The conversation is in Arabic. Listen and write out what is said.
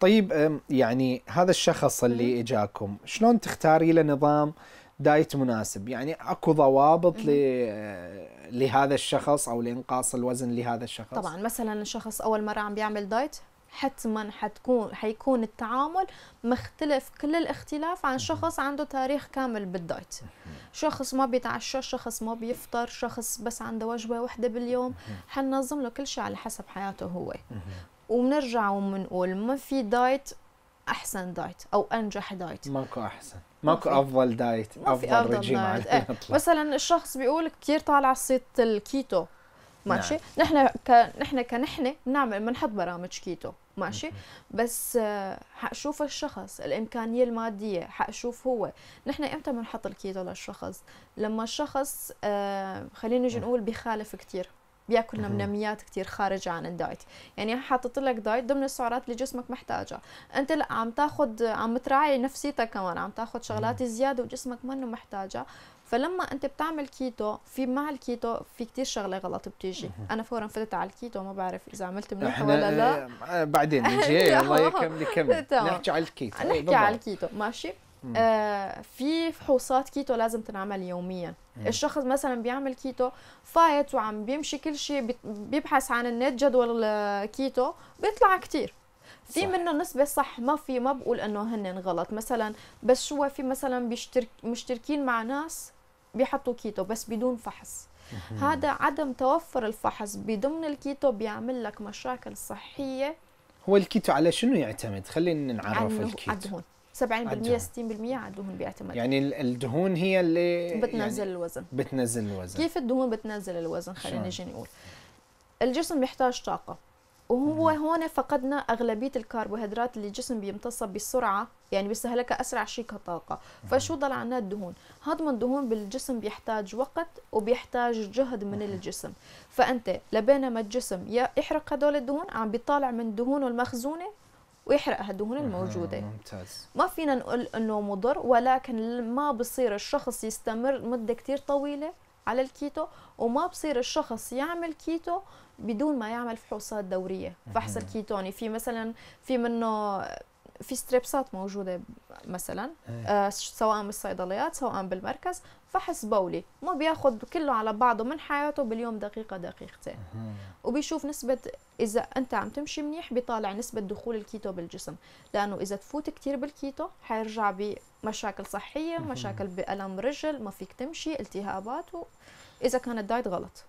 طيب يعني هذا الشخص اللي اجاكم شلون تختاري له نظام دايت مناسب يعني اكو ضوابط لهذا الشخص او لانقاص الوزن لهذا الشخص طبعا مثلا الشخص اول مره عم بيعمل دايت حتما حتكون حيكون التعامل مختلف كل الاختلاف عن شخص عنده تاريخ كامل بالدايت شخص ما بيتعشى شخص ما بيفطر شخص بس عنده وجبه واحده باليوم حننظم له كل شيء على حسب حياته هو وبنرجع وبنقول ما في دايت احسن دايت او انجح دايت ماكو احسن ماكو افضل دايت ما افضل, أفضل ريجيم دايت. على ايه. مثلا الشخص بيقول كثير طالعه صيت الكيتو ماشي نعم. نحن ك... نحن كنحن نعمل بنحط برامج كيتو ماشي بس آه، حشوف الشخص الامكانيه الماديه حشوف هو نحن امتى بنحط الكيتو للشخص لما الشخص آه، خلينا نجي نعم. نقول بخالف كثير بياكل نمنميات كثير خارج عن الدايت يعني حاطط لك دايت ضمن السعرات اللي جسمك محتاجها انت لا عم تاخذ عم تراعي نفسيتك كمان عم تاخذ شغلات زياده وجسمك منه محتاجها فلما انت بتعمل كيتو في مع الكيتو في كتير شغله غلط بتيجي انا فورا فتت على الكيتو ما بعرف اذا عملت منيح ولا لا إيه، بعدين نجي الله يكمل كمل إيه، نحكي على الكيتو نحكي على الكيتو ماشي آه في فحوصات كيتو لازم تنعمل يوميا مم. الشخص مثلا بيعمل كيتو فايت وعم بيمشي كل شيء بيبحث عن النت جدول آه، كيتو بيطلع كتير في منه نسبة صح ما في ما بقول انه هن غلط مثلا بس شو في مثلا بيشترك مشتركين مع ناس بيحطوا كيتو بس بدون فحص هذا عدم توفر الفحص بضمن الكيتو بيعمل لك مشاكل صحية هو الكيتو على شنو يعتمد خلينا نعرف الكيتو 70% 60% عندهم بيعتمد يعني الدهون هي اللي يعني بتنزل يعني الوزن بتنزل الوزن كيف الدهون بتنزل الوزن خلينا نجي نقول الجسم بيحتاج طاقه وهو هون فقدنا أغلبية الكربوهيدرات اللي الجسم بيمتصها بسرعة يعني بيستهلكها أسرع شيء كطاقة فشو ضل عنا الدهون هضم الدهون بالجسم بيحتاج وقت وبيحتاج جهد من الجسم فأنت لبينما الجسم يحرق هدول الدهون عم بيطالع من دهونه المخزونة ويحرق هالدهون الموجوده ممتاز ما فينا نقول انه مضر ولكن ما بصير الشخص يستمر مده كثير طويله على الكيتو وما بصير الشخص يعمل كيتو بدون ما يعمل فحوصات دوريه فحص الكيتوني يعني في مثلا في منه في ستريبسات موجوده مثلا إيه. آه سواء بالصيدليات سواء بالمركز فحص بولي ما بياخذ كله على بعضه من حياته باليوم دقيقه دقيقتين وبيشوف نسبه اذا انت عم تمشي منيح بيطالع نسبه دخول الكيتو بالجسم لانه اذا تفوت كثير بالكيتو حيرجع بمشاكل صحيه مشاكل بالم رجل ما فيك تمشي التهابات و... اذا كان الدايت غلط